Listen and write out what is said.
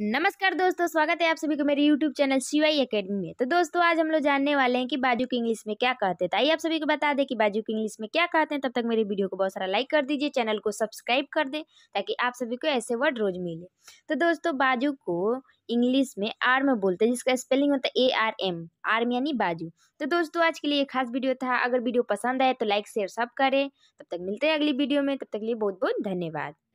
नमस्कार दोस्तों स्वागत है आप सभी को मेरे यूट्यूब चैनल शिवाई अकेडमी में तो दोस्तों आज हम लोग जानने वाले हैं कि बाजू की इंग्लिश में क्या कहते हैं तो आइए आप सभी को बता दें कि बाजू की इंग्लिश में क्या कहते हैं तब तक मेरे वीडियो को बहुत सारा लाइक कर दीजिए चैनल को सब्सक्राइब कर दें ताकि आप सभी को ऐसे वर्ड रोज मिले तो दोस्तों बाजू को इंग्लिश में आर्म बोलते हैं जिसका स्पेलिंग होता है ए आर एम आर्म यानी बाजू तो दोस्तों आज के लिए खास वीडियो था अगर वीडियो पसंद आए तो लाइक शेयर सब करें तब तक मिलते हैं अगली वीडियो में तब तक लिए बहुत बहुत धन्यवाद